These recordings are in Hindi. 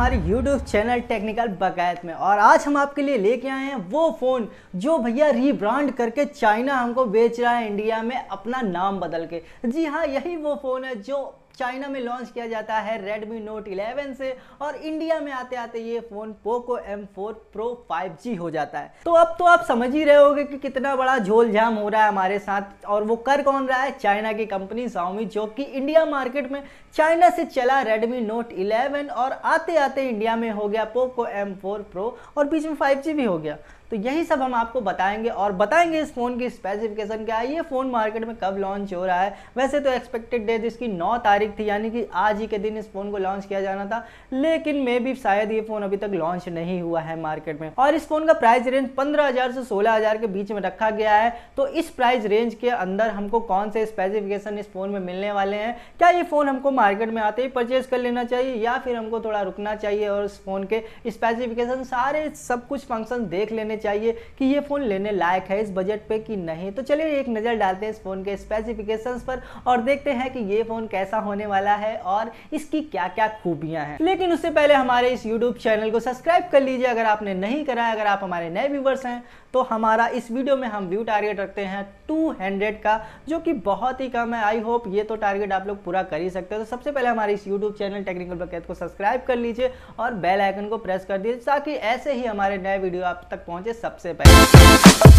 हमारे YouTube चैनल टेक्निकल बकायत में और आज हम आपके लिए लेके आए हैं वो फ़ोन जो भैया रीब्रांड करके चाइना हमको बेच रहा है इंडिया में अपना नाम बदल के जी हाँ यही वो फ़ोन है जो चाइना में लॉन्च किया जाता है Redmi Note 11 से और इंडिया में आते आते ये phone Poco M4 Pro 5G हो जाता है तो अब तो आप समझ ही रहे होगे कि कितना बड़ा झोलझाम हो रहा है हमारे साथ और वो कर कौन रहा है चाइना की कंपनी Xiaomi जो कि इंडिया मार्केट में चाइना से चला Redmi Note 11 और आते आते इंडिया में हो गया Poco M4 Pro और बीच में 5G भी हो गया तो यही सब हम आपको बताएंगे और बताएंगे इस फ़ोन की स्पेसिफिकेशन क्या है ये फ़ोन मार्केट में कब लॉन्च हो रहा है वैसे तो एक्सपेक्टेड डेट इसकी नौ तारीख थी यानी कि आज ही के दिन इस फ़ोन को लॉन्च किया जाना था लेकिन मे भी शायद ये फ़ोन अभी तक लॉन्च नहीं हुआ है मार्केट में और इस फ़ोन का प्राइस रेंज पंद्रह से सोलह के बीच में रखा गया है तो इस प्राइस रेंज के अंदर हमको कौन से स्पेसिफिकेशन इस फ़ोन में मिलने वाले हैं क्या ये फ़ोन हमको मार्केट में आते ही परचेज कर लेना चाहिए या फिर हमको थोड़ा रुकना चाहिए और इस फ़ोन के स्पेसिफिकेशन सारे सब कुछ फंक्शन देख लेने चाहिए कि ये फ़ोन लेने लायक है इस बजट पे कि नहीं तो चलिए एक नज़र डालते हैं इस फ़ोन के स्पेसिफिकेशंस पर और देखते हैं कि ये फ़ोन कैसा होने वाला है और इसकी क्या क्या खूबियाँ हैं लेकिन उससे पहले हमारे इस यूट्यूब चैनल को सब्सक्राइब कर लीजिए अगर आपने नहीं करा अगर आप हमारे नए व्यूवर्स हैं तो हमारा इस वीडियो में हम व्यू टारगेट रखते हैं 200 का जो कि बहुत ही कम है आई होप ये तो टारगेट आप लोग पूरा कर ही सकते हो तो सबसे पहले हमारे इस यूट्यूब चैनल टेक्निकल बकैत को सब्सक्राइब कर लीजिए और बेल आइकन को प्रेस कर दीजिए ताकि ऐसे ही हमारे नए वीडियो आप तक पहुंचे सबसे पहले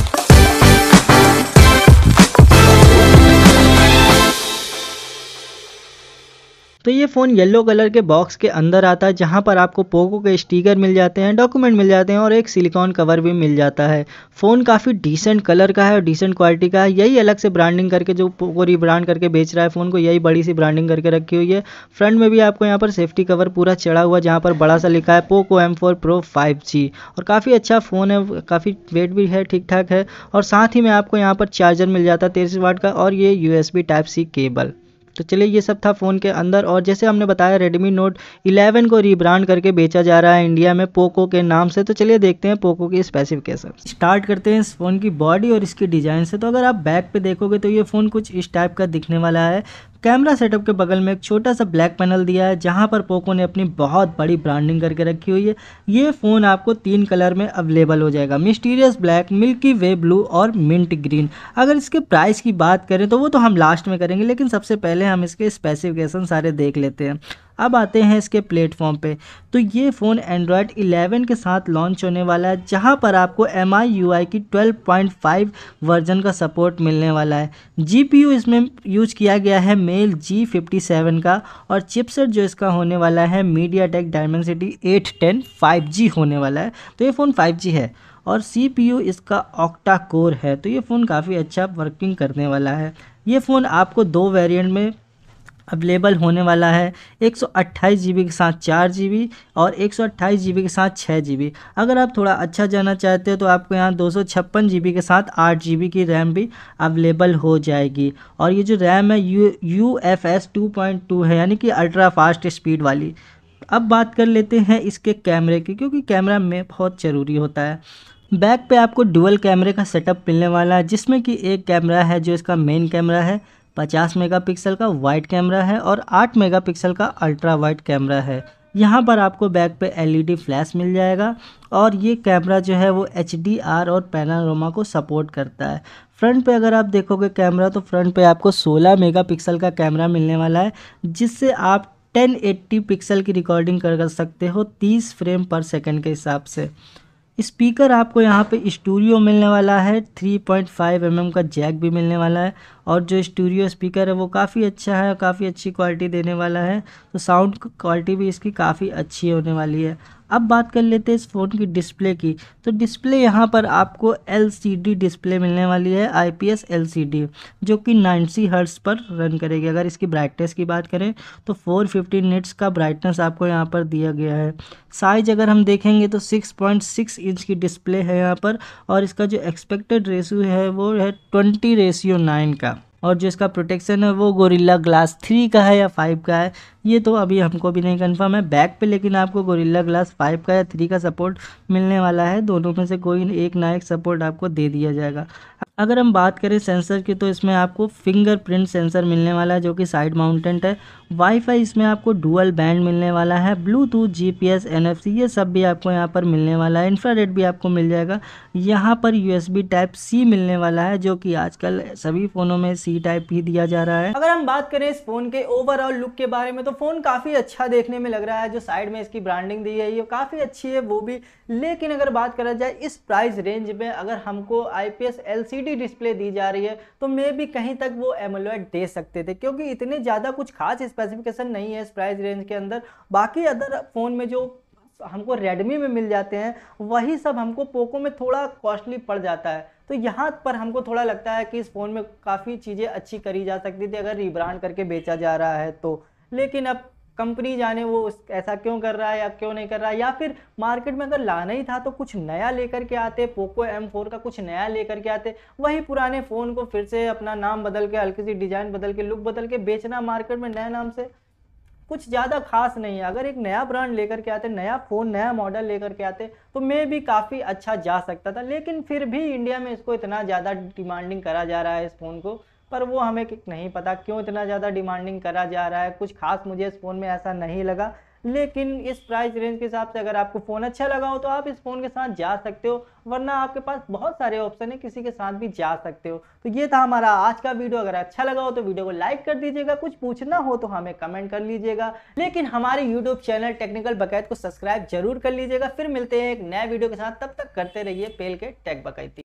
तो ये फ़ोन येलो कलर के बॉक्स के अंदर आता है जहाँ पर आपको पोको के स्टिकर मिल जाते हैं डॉक्यूमेंट मिल जाते हैं और एक सिलिकॉन कवर भी मिल जाता है फ़ोन काफ़ी डिसेंट कलर का है और डिसेंट क्वालिटी का है यही अलग से ब्रांडिंग करके जो पोको ब्रांड करके बेच रहा है फ़ोन को यही बड़ी सी ब्रांडिंग करके रखी हुई है फ्रंट में भी आपको यहाँ पर सेफ्टी कवर पूरा चढ़ा हुआ जहाँ पर बड़ा सा लिखा है Poco M four pro five G और काफ़ी अच्छा फ़ोन है काफ़ी वेट भी है ठीक ठाक है और साथ ही में आपको यहाँ पर चार्जर मिल जाता है तेरह वाट का और ये यू टाइप सी केबल तो चलिए ये सब था फ़ोन के अंदर और जैसे हमने बताया रेडमी नोट 11 को रीब्रांड करके बेचा जा रहा है इंडिया में पोको के नाम से तो चलिए देखते हैं पोको की स्पेसिफिकेशन स्टार्ट करते हैं इस फ़ोन की बॉडी और इसकी डिज़ाइन से तो अगर आप बैक पे देखोगे तो ये फ़ोन कुछ इस टाइप का दिखने वाला है कैमरा सेटअप के बगल में एक छोटा सा ब्लैक पैनल दिया है जहाँ पर पोको ने अपनी बहुत बड़ी ब्रांडिंग करके रखी हुई है ये फ़ोन आपको तीन कलर में अवेलेबल हो जाएगा mysterious black milky way blue और मिंट ग्रीन अगर इसके प्राइस की बात करें तो वो तो हम लास्ट में करेंगे लेकिन सबसे पहले हम इसके स्पेसिफिकेशन सारे देख लेते हैं अब आते हैं इसके प्लेटफॉर्म पे तो ये फ़ोन एंड्रॉयड 11 के साथ लॉन्च होने वाला है जहाँ पर आपको एम आई की 12.5 वर्जन का सपोर्ट मिलने वाला है जी इसमें यूज किया गया है मेल जी का और चिपसेट जो इसका होने वाला है MediaTek Dimensity eight ten होने वाला है तो ये फ़ोन फाइव है और सी इसका ऑक्टा कोर है तो ये फ़ोन काफ़ी अच्छा वर्किंग करने वाला है ये फ़ोन आपको दो वेरिएंट में अवेलेबल होने वाला है एक सौ के साथ चार जी और एक सौ के साथ छः जी अगर आप थोड़ा अच्छा जाना चाहते हो तो आपको यहाँ दो सौ के साथ आठ जी की रैम भी अवेलेबल हो जाएगी और ये जो रैम है U U F S two point two है यानी कि अल्ट्रा फास्ट स्पीड वाली अब बात कर लेते हैं इसके कैमरे की क्योंकि कैमरा में बहुत ज़रूरी होता है बैक पे आपको डुअल कैमरे का सेटअप मिलने वाला है जिसमें कि एक कैमरा है जो इसका मेन कैमरा है 50 मेगापिक्सल का वाइड कैमरा है और 8 मेगापिक्सल का अल्ट्रा वाइड कैमरा है यहाँ पर आपको बैक पे एलईडी फ्लैश मिल जाएगा और ये कैमरा जो है वो एच और पैनारोमा को सपोर्ट करता है फ्रंट पे अगर आप देखोगे कैमरा तो फ्रंट पे आपको 16 मेगापिक्सल का कैमरा मिलने वाला है जिससे आप 1080 पिक्सल की रिकॉर्डिंग कर सकते हो 30 फ्रेम पर सेकेंड के हिसाब से स्पीकर आपको यहाँ पे स्टूडियो मिलने वाला है 3.5 पॉइंट mm का जैक भी मिलने वाला है और जो स्टूडियो स्पीकर है वो काफ़ी अच्छा है काफ़ी अच्छी क्वालिटी देने वाला है तो साउंड क्वालिटी भी इसकी काफ़ी अच्छी होने वाली है अब बात कर लेते हैं इस फ़ोन की डिस्प्ले की तो डिस्प्ले यहाँ पर आपको एलसीडी डिस्प्ले मिलने वाली है आईपीएस एलसीडी जो कि 90 हर्ट्स पर रन करेगी अगर इसकी ब्राइटनेस की बात करें तो 450 निट्स का ब्राइटनेस आपको यहाँ पर दिया गया है साइज अगर हम देखेंगे तो 6.6 इंच की डिस्प्ले है यहाँ पर और इसका जो एक्सपेक्टेड रेशियो है वो है ट्वेंटी रेशियो नाइन का और जो इसका प्रोटेक्शन है वो गोरिल्ला ग्लास थ्री का है या फाइव का है ये तो अभी हमको भी नहीं कन्फर्म है बैक पे लेकिन आपको गोरिल्ला ग्लास फाइव का या थ्री का सपोर्ट मिलने वाला है दोनों में से कोई एक ना एक सपोर्ट आपको दे दिया जाएगा अगर हम बात करें सेंसर की तो इसमें आपको फिंगरप्रिंट सेंसर मिलने वाला है जो कि साइड माउंटेंट है वाईफाई इसमें आपको डुअल बैंड मिलने वाला है ब्लूटूथ जीपीएस एनएफसी ये सब भी आपको यहाँ पर मिलने वाला है इंफ्रारेड भी आपको मिल जाएगा यहाँ पर यूएसबी टाइप सी मिलने वाला है जो कि आजकल सभी फ़ोनों में सी सी टाइप ही दिया जा रहा है अगर हम बात करें इस फोन के ओवरऑल लुक के बारे में तो फोन काफी अच्छा देखने में लग रहा है जो साइड में इसकी ब्रांडिंग दी है ये काफी अच्छी है वो भी लेकिन अगर बात करा जाए इस प्राइस रेंज में अगर हमको आई पी डिस्प्ले दी जा रही है तो मे भी कहीं तक वो एमोलॉयड दे सकते थे क्योंकि इतने ज़्यादा कुछ खास स्पेसिफिकेशन नहीं है इस प्राइस रेंज के अंदर बाकी अदर फ़ोन में जो हमको रेडमी में मिल जाते हैं वही सब हमको पोको में थोड़ा कॉस्टली पड़ जाता है तो यहाँ पर हमको थोड़ा लगता है कि इस फ़ोन में काफ़ी चीज़ें अच्छी करी जा सकती थी अगर रिब्रांड करके बेचा जा रहा है तो लेकिन अब कंपनी जाने वो ऐसा क्यों कर रहा है या क्यों नहीं कर रहा है या फिर मार्केट में अगर लाना ही था तो कुछ नया लेकर के आते पोको एम फोर का कुछ नया लेकर के आते वही पुराने फ़ोन को फिर से अपना नाम बदल के हल्की सी डिज़ाइन बदल के लुक बदल के बेचना मार्केट में नए नाम से कुछ ज़्यादा खास नहीं है अगर एक नया ब्रांड लेकर के आते नया फ़ोन नया मॉडल लेकर के आते तो मे भी काफ़ी अच्छा जा सकता था लेकिन फिर भी इंडिया में इसको इतना ज़्यादा डिमांडिंग करा जा रहा है इस फ़ोन को पर वो हमें नहीं पता क्यों इतना ज़्यादा डिमांडिंग करा जा रहा है कुछ खास मुझे इस फ़ोन में ऐसा नहीं लगा लेकिन इस प्राइस रेंज के हिसाब से अगर आपको फ़ोन अच्छा लगा हो तो आप इस फ़ोन के साथ जा सकते हो वरना आपके पास बहुत सारे ऑप्शन है किसी के साथ भी जा सकते हो तो ये था हमारा आज का वीडियो अगर अच्छा लगा हो तो वीडियो को लाइक कर दीजिएगा कुछ पूछना हो तो हमें कमेंट कर लीजिएगा लेकिन हमारे यूट्यूब चैनल टेक्निकल बकैत को सब्सक्राइब जरूर कर लीजिएगा फिर मिलते हैं एक नए वीडियो के साथ तब तक करते रहिए पेल के टेक बकैती